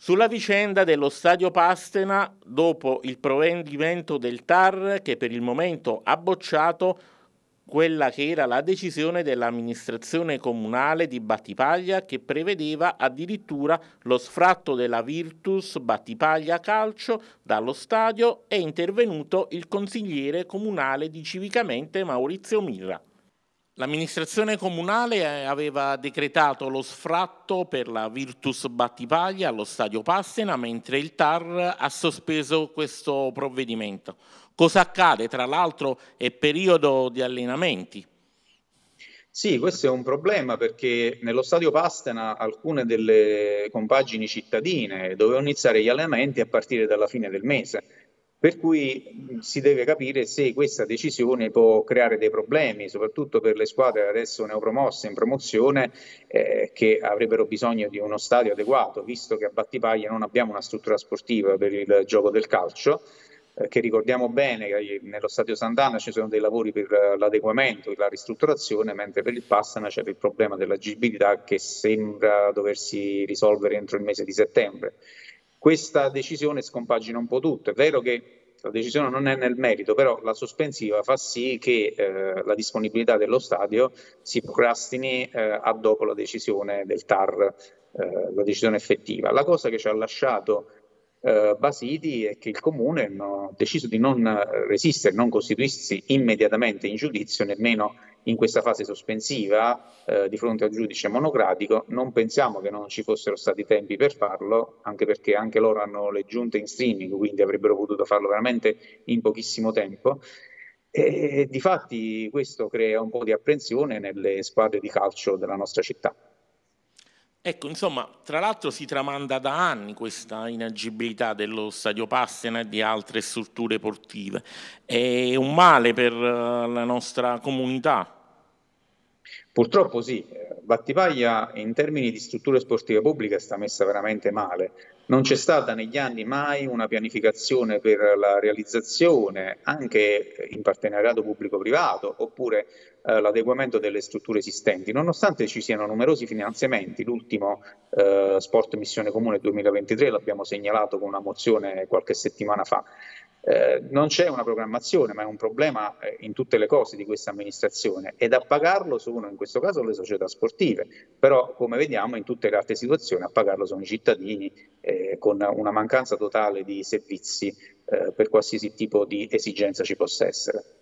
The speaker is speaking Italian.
Sulla vicenda dello stadio Pastena, dopo il provvedimento del TAR che per il momento ha bocciato quella che era la decisione dell'amministrazione comunale di Battipaglia che prevedeva addirittura lo sfratto della Virtus Battipaglia Calcio dallo stadio è intervenuto il consigliere comunale di Civicamente Maurizio Mirra. L'amministrazione comunale eh, aveva decretato lo sfratto per la Virtus Battipaglia allo stadio Pastena, mentre il TAR ha sospeso questo provvedimento. Cosa accade? Tra l'altro è periodo di allenamenti. Sì, questo è un problema perché nello stadio Pastena alcune delle compagini cittadine dovevano iniziare gli allenamenti a partire dalla fine del mese per cui mm, si deve capire se questa decisione può creare dei problemi, soprattutto per le squadre adesso neopromosse in promozione eh, che avrebbero bisogno di uno stadio adeguato, visto che a Battipaglia non abbiamo una struttura sportiva per il gioco del calcio eh, che ricordiamo bene che nello stadio Sant'Anna ci sono dei lavori per eh, l'adeguamento e la ristrutturazione, mentre per il Passana c'è il problema dell'agibilità che sembra doversi risolvere entro il mese di settembre. Questa decisione scompagina un po' tutto. È vero che la decisione non è nel merito, però la sospensiva fa sì che eh, la disponibilità dello stadio si procrastini eh, a dopo la decisione del TAR, eh, la decisione effettiva. La cosa che ci ha lasciato eh, Basiti è che il comune ha deciso di non eh, resistere, non costituirsi immediatamente in giudizio nemmeno in questa fase sospensiva eh, di fronte al giudice monocratico, non pensiamo che non ci fossero stati tempi per farlo, anche perché anche loro hanno le giunte in streaming, quindi avrebbero potuto farlo veramente in pochissimo tempo. E di fatti questo crea un po' di apprensione nelle squadre di calcio della nostra città. Ecco, insomma, tra l'altro si tramanda da anni questa inagibilità dello stadio Passena e di altre strutture portive. È un male per eh, la nostra comunità. Purtroppo sì, eh, Battipaglia in termini di strutture sportive pubbliche sta messa veramente male. Non c'è stata negli anni mai una pianificazione per la realizzazione, anche in partenariato pubblico-privato, oppure eh, l'adeguamento delle strutture esistenti, nonostante ci siano numerosi finanziamenti. L'ultimo eh, Sport Missione Comune 2023 l'abbiamo segnalato con una mozione qualche settimana fa. Eh, non c'è una programmazione, ma è un problema eh, in tutte le cose di questa amministrazione ed a pagarlo sono in questo caso le società sportive, però come vediamo in tutte le altre situazioni a pagarlo sono i cittadini eh, con una mancanza totale di servizi eh, per qualsiasi tipo di esigenza ci possa essere.